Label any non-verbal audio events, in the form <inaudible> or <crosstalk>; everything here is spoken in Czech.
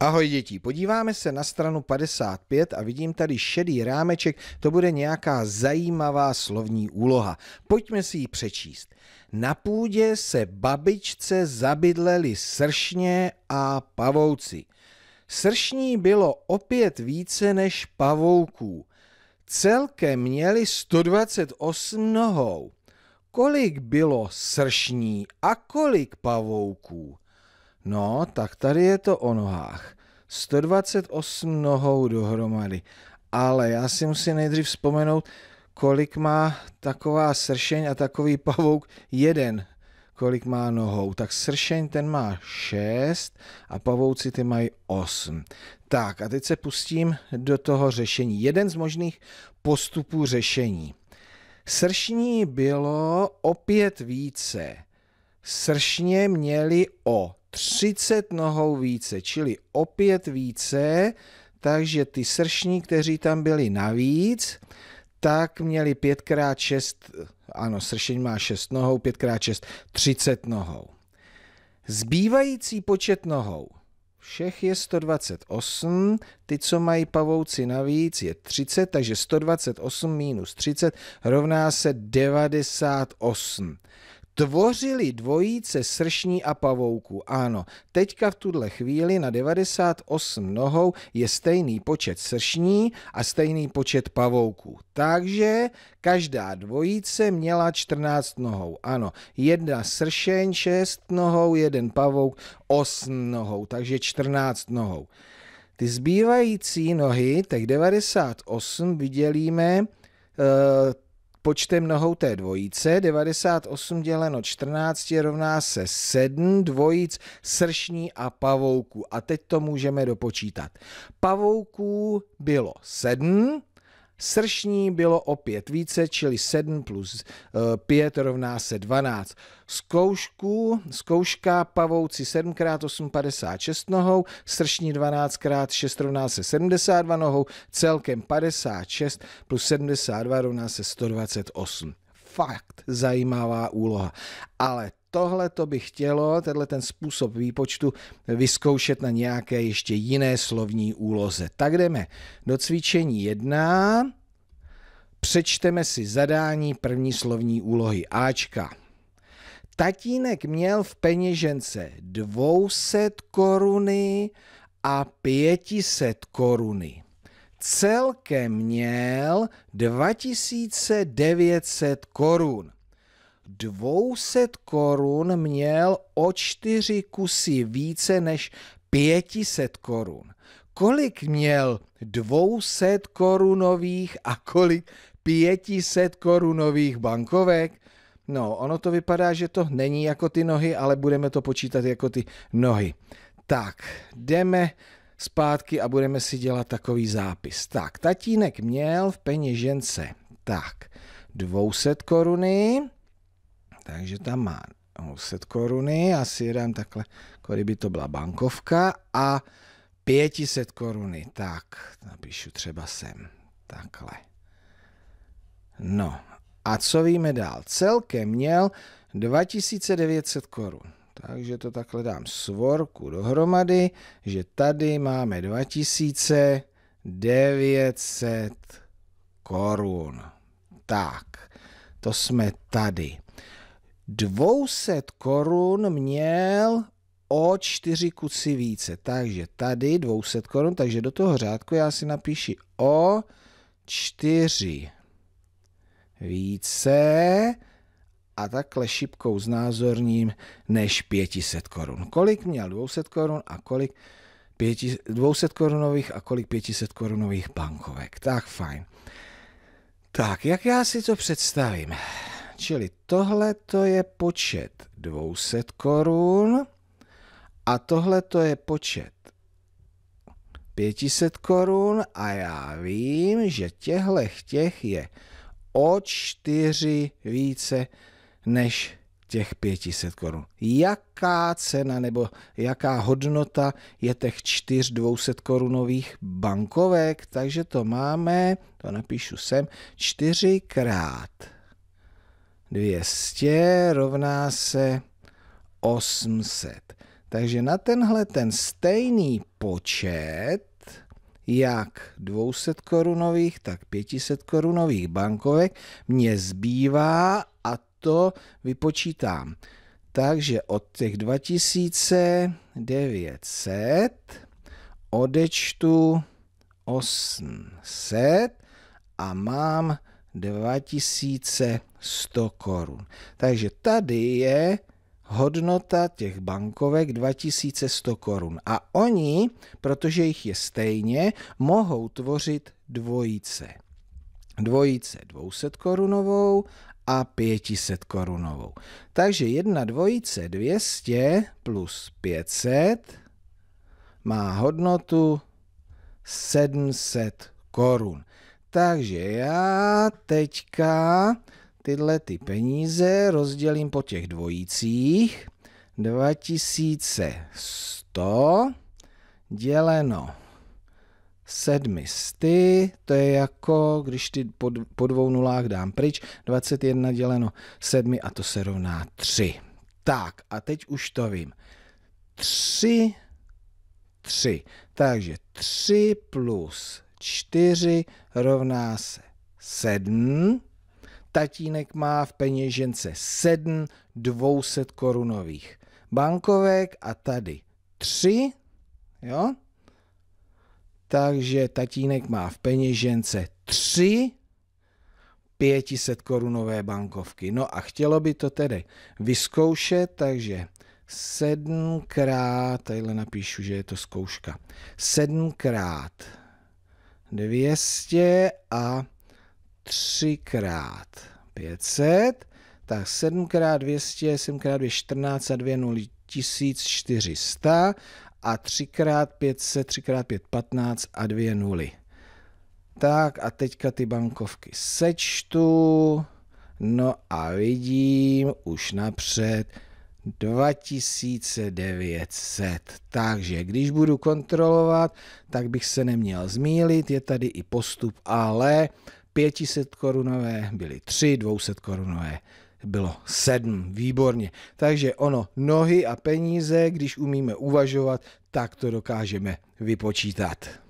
Ahoj děti, podíváme se na stranu 55 a vidím tady šedý rámeček, to bude nějaká zajímavá slovní úloha. Pojďme si ji přečíst. Na půdě se babičce zabydleli sršně a pavouci. Sršní bylo opět více než pavouků. Celkem měli 128 nohou. Kolik bylo sršní a kolik pavouků? No, tak tady je to o nohách. 128 nohou dohromady. Ale já si musím nejdřív vzpomenout, kolik má taková sršeň a takový <laughs> pavouk jeden, kolik má nohou. Tak sršeň ten má 6 a pavouci ty mají 8. Tak a teď se pustím do toho řešení. Jeden z možných postupů řešení. Sršní bylo opět více. Sršně měli o 30 nohou více, čili opět více, takže ty sršní, kteří tam byli navíc, tak měli 5x6, ano, sršení má 6 nohou, 5x6, 30 nohou. Zbývající počet nohou, všech je 128, ty, co mají pavouci navíc, je 30, takže 128 minus 30 rovná se 98 tvořili dvojice sršní a pavouků. Ano, teďka v tuhle chvíli na 98 nohou je stejný počet sršní a stejný počet pavouků. Takže každá dvojice měla 14 nohou. Ano, jedna sršeň 6 nohou, jeden pavouk 8 nohou, takže 14 nohou. Ty zbývající nohy, těch 98, vydělíme eh, počtem nohou té dvojice. 98 děleno 14 rovná se 7 dvojic sršní a pavouků. A teď to můžeme dopočítat. Pavouků bylo 7, Sršní bylo opět více, čili 7 plus 5 eh, rovná se 12. Zkoušku, zkouška pavouci 7x8, 56 nohou, sršní 12x6 rovná se 72 nohou, celkem 56 plus 72 rovná se 128 fakt zajímavá úloha. Ale tohle to by chtělo, tenhle ten způsob výpočtu, vyzkoušet na nějaké ještě jiné slovní úloze. Tak jdeme do cvičení 1. Přečteme si zadání první slovní úlohy Ačka. Tatínek měl v peněžence 200 koruny a 500 koruny celkem měl 2900 korun. 200 korun měl o čtyři kusy více než 500 korun. Kolik měl 200 korunových a kolik 500 korunových bankovek? No, ono to vypadá, že to není jako ty nohy, ale budeme to počítat jako ty nohy. Tak, jdeme zpátky a budeme si dělat takový zápis. Tak, tatínek měl v peněžence tak 200 koruny, takže tam má 200 koruny, asi je dám takhle, jako kdyby to byla bankovka a 500 koruny, tak napíšu třeba sem, takhle. No a co víme dál? Celkem měl 2900 korun. Takže to takhle dám svorku dohromady, že tady máme 2900 korun. Tak, to jsme tady. 200 korun měl o 4 kusy více. Takže tady 200 korun, takže do toho řádku já si napíši o 4 více a takhle šipkou s názorním než 500 korun. Kolik měl 200 korun a kolik 200 korunových a kolik 500 korunových bankovek. Tak fajn. Tak, jak já si to představím? Čili tohle to je počet 200 korun a tohle to je počet 500 korun a já vím, že těchhle těch je o 4 více než těch 500 korun. Jaká cena nebo jaká hodnota je těch 4 200 korunových bankovek, takže to máme, to napíšu sem, 4 krát 200 rovná se 800. Takže na tenhle ten stejný počet jak 200 korunových, tak 500 korunových bankovek mě zbývá a to vypočítám. Takže od těch 2900 odečtu 800 a mám 2100 korun. Takže tady je hodnota těch bankovek 2100 korun. A oni, protože jich je stejně, mohou tvořit dvojice. Dvojice 200 korunovou a 500 korunovou. Takže jedna dvojice 200 plus 500 má hodnotu 700 korun. Takže já teďka tyhle ty peníze rozdělím po těch dvojicích. 2100 děleno sedmi sty, to je jako, když ty po, dvou nulách dám pryč, 21 děleno sedmi a to se rovná 3. Tak a teď už to vím. 3, 3. Takže 3 plus 4 rovná se 7. Tatínek má v peněžence 7 200 korunových bankovek a tady 3, jo? takže tatínek má v peněžence tři 500 korunové bankovky. No a chtělo by to tedy vyzkoušet, takže sedmkrát, tadyhle napíšu, že je to zkouška, sedmkrát 200 a třikrát 500, tak 7 dvěstě, 200, 7 krát 2 14 a 2 0 1400 a 3x5 se 3x5 15 a 2 nuly. Tak a teďka ty bankovky sečtu. No a vidím už napřed 2900. Takže když budu kontrolovat, tak bych se neměl zmílit. Je tady i postup, ale 500 korunové byly 3, 200 korunové bylo sedm. Výborně. Takže ono, nohy a peníze, když umíme uvažovat, tak to dokážeme vypočítat.